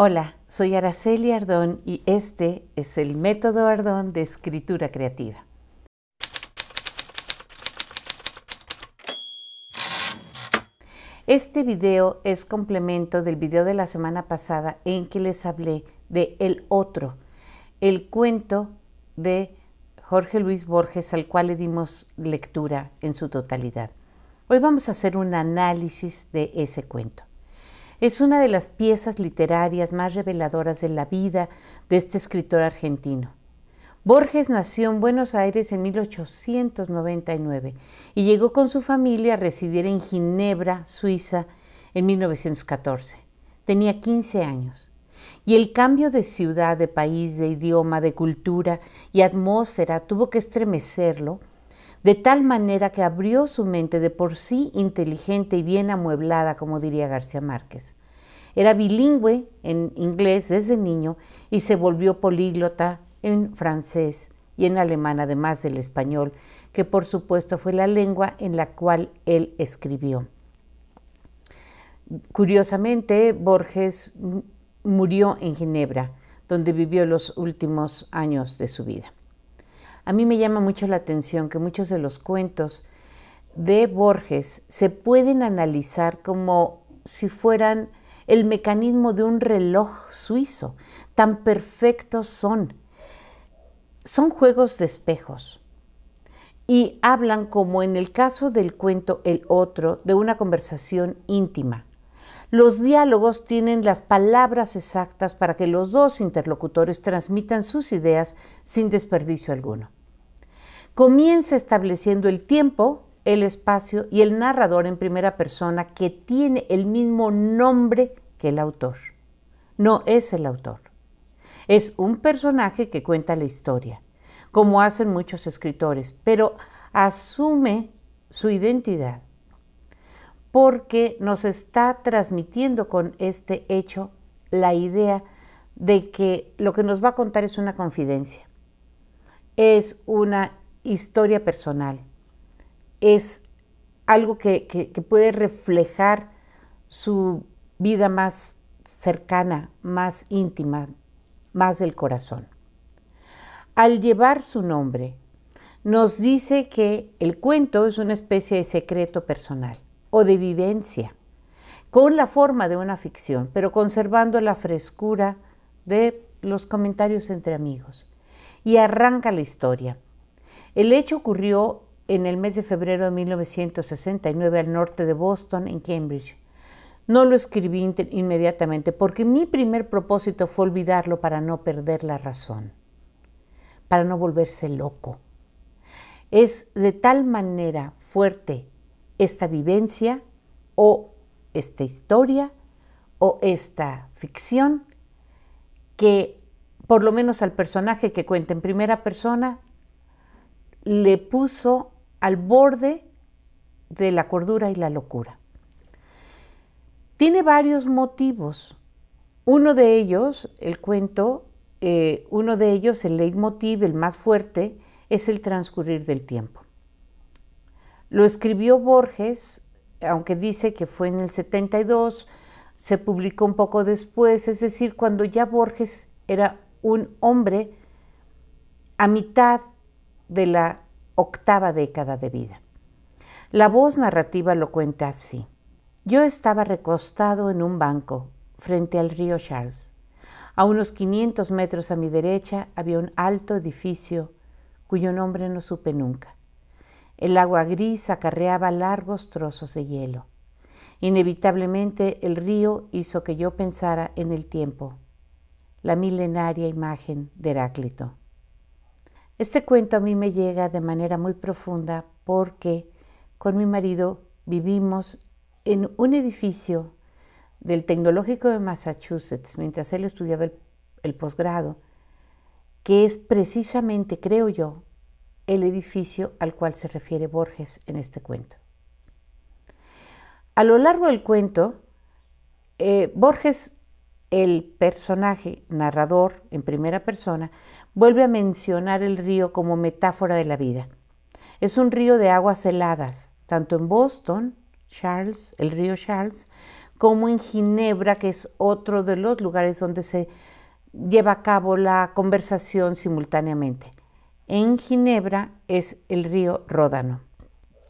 Hola, soy Araceli Ardón y este es el método Ardón de escritura creativa. Este video es complemento del video de la semana pasada en que les hablé de El Otro, el cuento de Jorge Luis Borges al cual le dimos lectura en su totalidad. Hoy vamos a hacer un análisis de ese cuento. Es una de las piezas literarias más reveladoras de la vida de este escritor argentino. Borges nació en Buenos Aires en 1899 y llegó con su familia a residir en Ginebra, Suiza, en 1914. Tenía 15 años. Y el cambio de ciudad, de país, de idioma, de cultura y atmósfera tuvo que estremecerlo de tal manera que abrió su mente de por sí inteligente y bien amueblada, como diría García Márquez. Era bilingüe en inglés desde niño y se volvió políglota en francés y en alemán, además del español, que por supuesto fue la lengua en la cual él escribió. Curiosamente, Borges murió en Ginebra, donde vivió los últimos años de su vida. A mí me llama mucho la atención que muchos de los cuentos de Borges se pueden analizar como si fueran el mecanismo de un reloj suizo. Tan perfectos son. Son juegos de espejos. Y hablan, como en el caso del cuento El Otro, de una conversación íntima. Los diálogos tienen las palabras exactas para que los dos interlocutores transmitan sus ideas sin desperdicio alguno comienza estableciendo el tiempo, el espacio y el narrador en primera persona que tiene el mismo nombre que el autor. No es el autor. Es un personaje que cuenta la historia, como hacen muchos escritores, pero asume su identidad porque nos está transmitiendo con este hecho la idea de que lo que nos va a contar es una confidencia, es una historia personal. Es algo que, puede reflejar su vida más cercana, más íntima, más del corazón. Al llevar su nombre, nos dice que el cuento es una especie de secreto personal o de vivencia, con la forma de una ficción, pero conservando la frescura de los comentarios entre amigos. Y arranca la historia. El hecho ocurrió en el mes de febrero de 1969 al norte de Boston, en Cambridge. No lo escribí inmediatamente porque mi primer propósito fue olvidarlo para no perder la razón, para no volverse loco. Es de tal manera fuerte esta vivencia o esta historia o esta ficción que por lo menos al personaje que cuenta en primera persona le puso al borde de la cordura y la locura. Tiene varios motivos. Uno de ellos, el cuento, eh, uno de ellos, el leitmotiv, el más fuerte, es el transcurrir del tiempo. Lo escribió Borges, aunque dice que fue en el 72, se publicó un poco después, es decir, cuando ya Borges era un hombre a mitad de la octava década de vida. La voz narrativa lo cuenta así. Yo estaba recostado en un banco frente al río Charles. A unos 500 metros a mi derecha había un alto edificio cuyo nombre no supe nunca. El agua gris acarreaba largos trozos de hielo. Inevitablemente el río hizo que yo pensara en el tiempo, la milenaria imagen de Heráclito. Este cuento a mí me llega de manera muy profunda porque con mi marido vivimos en un edificio del Tecnológico de Massachusetts mientras él estudiaba el, posgrado, que es precisamente, creo yo, el edificio al cual se refiere Borges en este cuento. A lo largo del cuento, eh, Borges el personaje narrador en primera persona vuelve a mencionar el río como metáfora de la vida. Es un río de aguas heladas, tanto en Boston, Charles, el río Charles, como en Ginebra, que es otro de los lugares donde se lleva a cabo la conversación simultáneamente. En Ginebra es el río Ródano.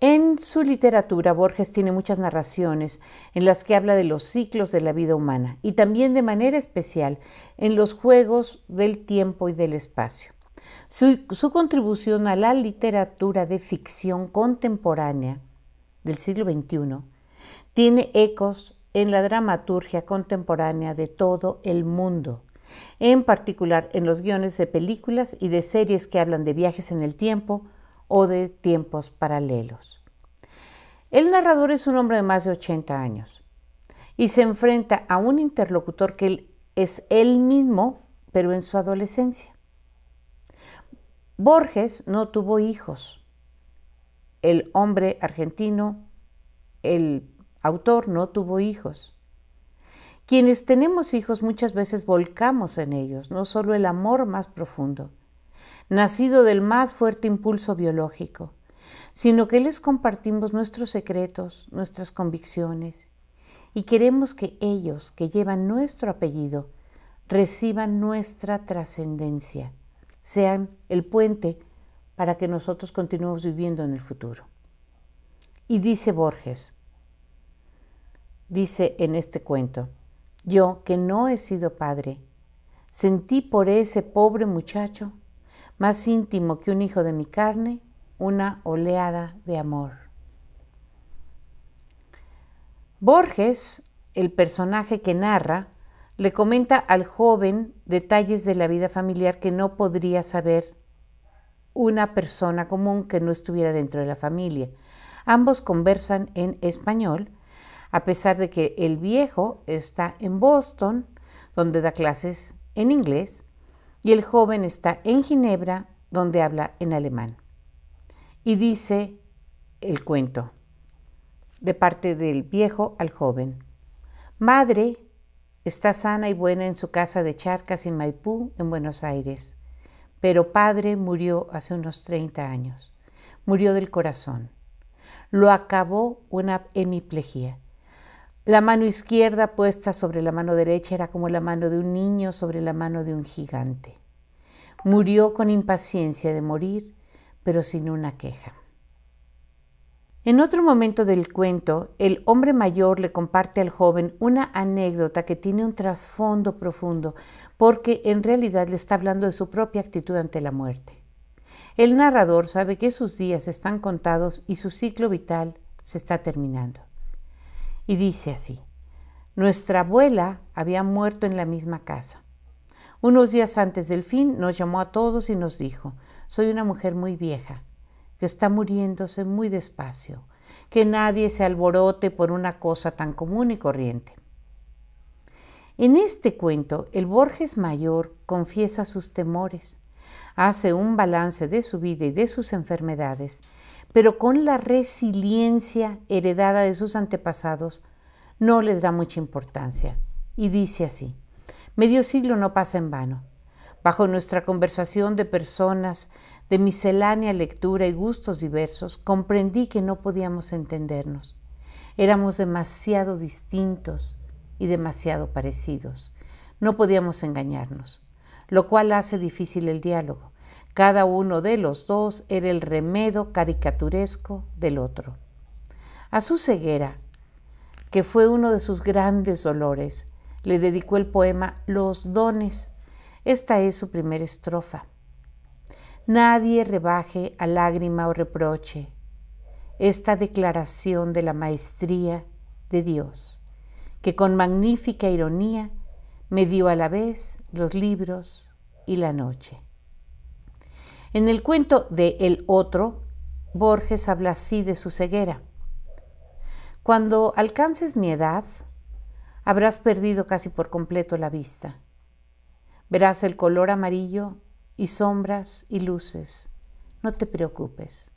En su literatura, Borges tiene muchas narraciones en las que habla de los ciclos de la vida humana y también de manera especial en los juegos del tiempo y del espacio. Su, contribución a la literatura de ficción contemporánea del siglo XXI tiene ecos en la dramaturgia contemporánea de todo el mundo, en particular en los guiones de películas y de series que hablan de viajes en el tiempo, o de tiempos paralelos. El narrador es un hombre de más de 80 años y se enfrenta a un interlocutor que es él mismo, pero en su adolescencia. Borges no tuvo hijos. El hombre argentino, el autor, no tuvo hijos. Quienes tenemos hijos muchas veces volcamos en ellos, no solo el amor más profundo, nacido del más fuerte impulso biológico, sino que les compartimos nuestros secretos, nuestras convicciones, y queremos que ellos, que llevan nuestro apellido, reciban nuestra trascendencia, sean el puente para que nosotros continuemos viviendo en el futuro. Y dice Borges, dice en este cuento, yo que no he sido padre, sentí por ese pobre muchacho más íntimo que un hijo de mi carne, una oleada de amor. Borges, el personaje que narra, le comenta al joven detalles de la vida familiar que no podría saber una persona común que no estuviera dentro de la familia. Ambos conversan en español, a pesar de que el viejo está en Boston, donde da clases en inglés, y el joven está en Ginebra, donde habla en alemán. Y dice el cuento, de parte del viejo al joven. Madre está sana y buena en su casa de Charcas en Maipú, en Buenos Aires, pero padre murió hace unos 30 años. Murió del corazón. Lo acabó una hemiplegia. La mano izquierda puesta sobre la mano derecha era como la mano de un niño sobre la mano de un gigante. Murió con impaciencia de morir, pero sin una queja. En otro momento del cuento, el hombre mayor le comparte al joven una anécdota que tiene un trasfondo profundo, porque en realidad le está hablando de su propia actitud ante la muerte. El narrador sabe que sus días están contados y su ciclo vital se está terminando y dice así, nuestra abuela había muerto en la misma casa. Unos días antes del fin nos llamó a todos y nos dijo, soy una mujer muy vieja, que está muriéndose muy despacio, que nadie se alborote por una cosa tan común y corriente. En este cuento, el Borges Mayor confiesa sus temores, hace un balance de su vida y de sus enfermedades, pero con la resiliencia heredada de sus antepasados, no le da mucha importancia. Y dice así, medio siglo no pasa en vano. Bajo nuestra conversación de personas de miscelánea lectura y gustos diversos, comprendí que no podíamos entendernos. Éramos demasiado distintos y demasiado parecidos. No podíamos engañarnos lo cual hace difícil el diálogo. Cada uno de los dos era el remedo caricaturesco del otro. A su ceguera, que fue uno de sus grandes dolores, le dedicó el poema Los dones. Esta es su primera estrofa. Nadie rebaje a lágrima o reproche esta declaración de la maestría de Dios, que con magnífica ironía me dio a la vez los libros y la noche. En el cuento de El Otro, Borges habla así de su ceguera. Cuando alcances mi edad, habrás perdido casi por completo la vista. Verás el color amarillo y sombras y luces. No te preocupes.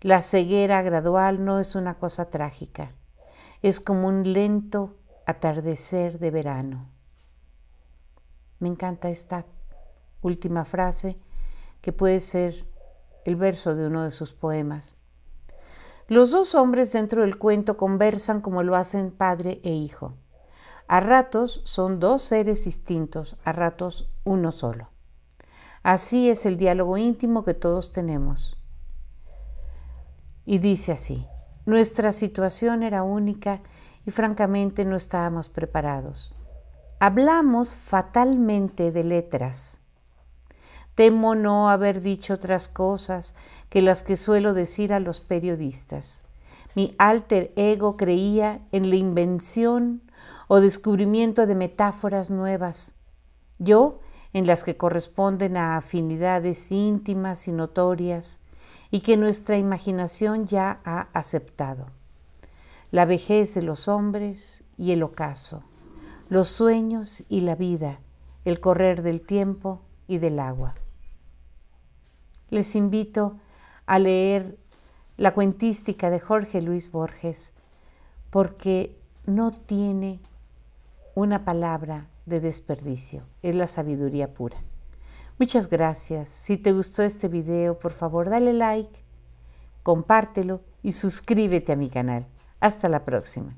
La ceguera gradual no es una cosa trágica. Es como un lento atardecer de verano. Me encanta esta última frase que puede ser el verso de uno de sus poemas. Los dos hombres dentro del cuento conversan como lo hacen padre e hijo. A ratos son dos seres distintos, a ratos uno solo. Así es el diálogo íntimo que todos tenemos. Y dice así, nuestra situación era única y francamente no estábamos preparados. Hablamos fatalmente de letras. Temo no haber dicho otras cosas que las que suelo decir a los periodistas. Mi alter ego creía en la invención o descubrimiento de metáforas nuevas. Yo en las que corresponden a afinidades íntimas y notorias y que nuestra imaginación ya ha aceptado. La vejez de los hombres y el ocaso los sueños y la vida, el correr del tiempo y del agua. Les invito a leer la cuentística de Jorge Luis Borges, porque no tiene una palabra de desperdicio, es la sabiduría pura. Muchas gracias. Si te gustó este video, por favor dale like, compártelo y suscríbete a mi canal. Hasta la próxima.